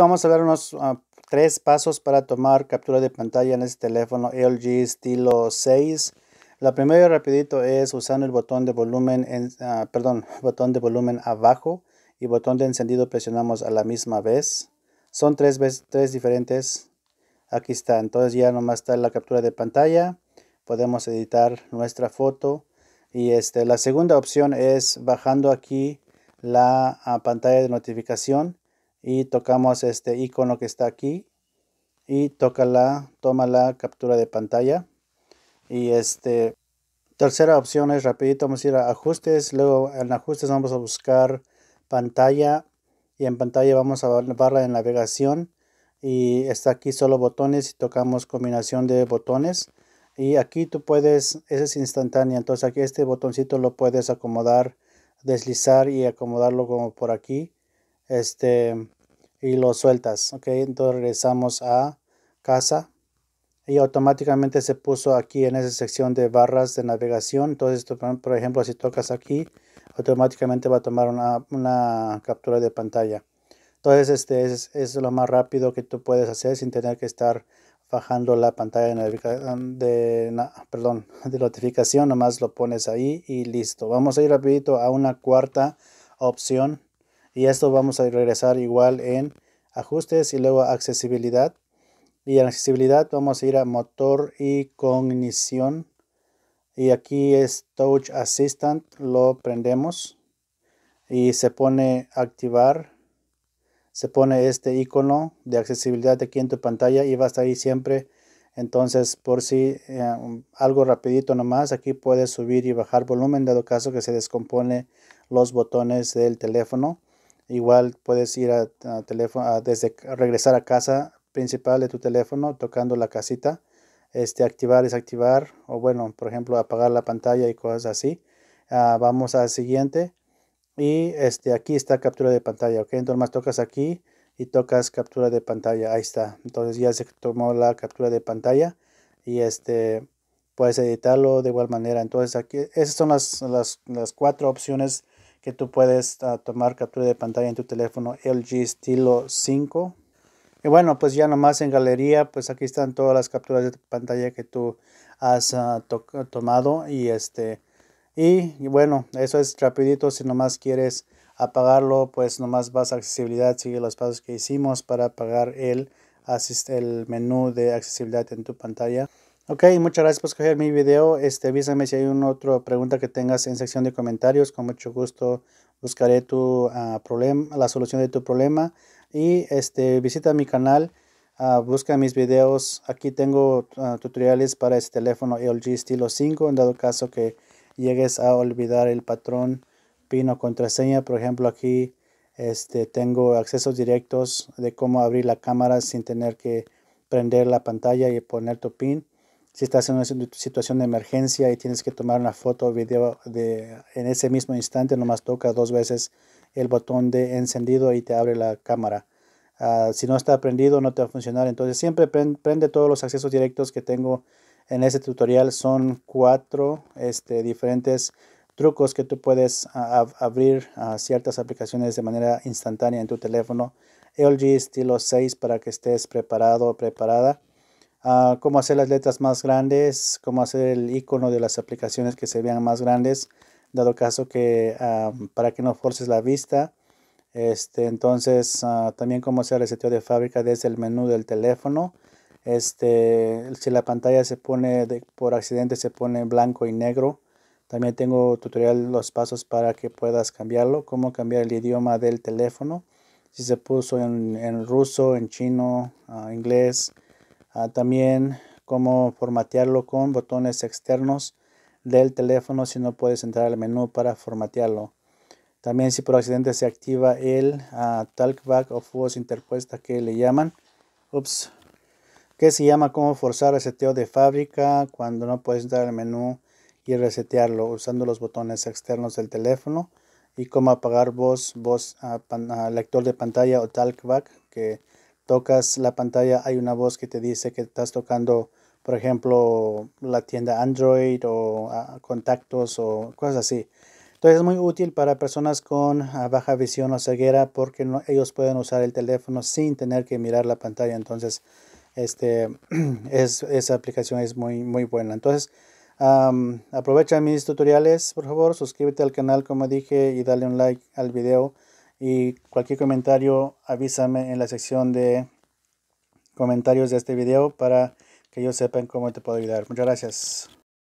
Vamos a ver unos ah, tres pasos para tomar captura de pantalla en este teléfono LG estilo 6. La primera rapidito es usando el botón de volumen, en, ah, perdón, botón de volumen abajo y botón de encendido presionamos a la misma vez. Son tres, tres diferentes. Aquí está, entonces ya nomás está la captura de pantalla. Podemos editar nuestra foto. Y este, la segunda opción es bajando aquí la ah, pantalla de notificación y tocamos este icono que está aquí y toca la, toma la captura de pantalla y este tercera opción es rapidito vamos a ir a ajustes luego en ajustes vamos a buscar pantalla y en pantalla vamos a barra de navegación y está aquí solo botones y tocamos combinación de botones y aquí tú puedes ese es instantánea entonces aquí este botoncito lo puedes acomodar deslizar y acomodarlo como por aquí este, y lo sueltas, ok, entonces regresamos a casa y automáticamente se puso aquí en esa sección de barras de navegación, entonces por ejemplo si tocas aquí, automáticamente va a tomar una, captura de pantalla. Entonces este es, lo más rápido que tú puedes hacer sin tener que estar bajando la pantalla de, perdón, de notificación, nomás lo pones ahí y listo. Vamos a ir rapidito a una cuarta opción y esto vamos a regresar igual en ajustes y luego accesibilidad y en accesibilidad vamos a ir a motor y cognición y aquí es touch assistant lo prendemos y se pone activar se pone este icono de accesibilidad aquí en tu pantalla y va a estar ahí siempre entonces por si eh, algo rapidito nomás aquí puedes subir y bajar volumen dado caso que se descompone los botones del teléfono Igual puedes ir a, teléfono, desde regresar a casa principal de tu teléfono tocando la casita, este, activar, desactivar o bueno, por ejemplo, apagar la pantalla y cosas así. Ah, vamos al siguiente y este, aquí está captura de pantalla, ok, entonces más tocas aquí y tocas captura de pantalla, ahí está, entonces ya se tomó la captura de pantalla y este puedes editarlo de igual manera, entonces aquí, esas son las, las, las cuatro opciones que tú puedes ah, tomar captura de pantalla en tu teléfono LG estilo 5. Y bueno, pues ya nomás en galería, pues aquí están todas las capturas de pantalla que tú has ah, tomado y este y, bueno, eso es rapidito si nomás quieres apagarlo, pues nomás vas a accesibilidad, sigue los pasos que hicimos para apagar el el menú de accesibilidad en tu pantalla. Ok, muchas gracias por escoger mi video. Este, avísame si hay una otra pregunta que tengas en sección de comentarios. Con mucho gusto buscaré tu ah, problema, la solución de tu problema. Y este, visita mi canal, ah, busca mis videos. Aquí tengo ah, tutoriales para este teléfono LG estilo 5. En dado caso que llegues a olvidar el patrón pin o contraseña. Por ejemplo, aquí este, tengo accesos directos de cómo abrir la cámara sin tener que prender la pantalla y poner tu pin si estás en una situación de emergencia y tienes que tomar una foto o video de, en ese mismo instante, nomás toca dos veces el botón de encendido y te abre la cámara. Ah, si no está prendido, no te va a funcionar. Entonces siempre prende todos los accesos directos que tengo en este tutorial. Son cuatro este, diferentes trucos que tú puedes abrir a ah, ciertas aplicaciones de manera instantánea en tu teléfono. LG estilo 6 para que estés preparado o preparada. Ah, cómo hacer las letras más grandes, cómo hacer el icono de las aplicaciones que se vean más grandes, dado caso que ah, para que no forces la vista. Este, entonces, ah, también cómo hacer el reseteo de fábrica desde el menú del teléfono. Este, si la pantalla se pone por accidente, se pone blanco y negro. También tengo tutorial los pasos para que puedas cambiarlo, cómo cambiar el idioma del teléfono. Si se puso en, en ruso, en chino, inglés, Ah, también cómo formatearlo con botones externos del teléfono si no puedes entrar al menú para formatearlo. También si por accidente se activa el ah, talkback o voz interpuesta que le llaman. Ups. Que se llama cómo forzar reseteo de fábrica cuando no puedes entrar al menú y resetearlo usando los botones externos del teléfono y cómo apagar voz, voz ah, lector de pantalla o talkback que tocas la pantalla, hay una voz que te dice que estás tocando, por ejemplo, la tienda Android o ah, contactos o cosas así. Entonces es muy útil para personas con ah, baja visión o ceguera porque ellos pueden usar el teléfono sin tener que mirar la pantalla. Entonces, este, es, esa aplicación es muy, muy buena. Entonces, aprovecha mis tutoriales, por favor, suscríbete al canal, como dije, y dale un like al video. Y cualquier comentario avísame en la sección de comentarios de este video para que ellos sepan cómo te puedo ayudar. Muchas gracias.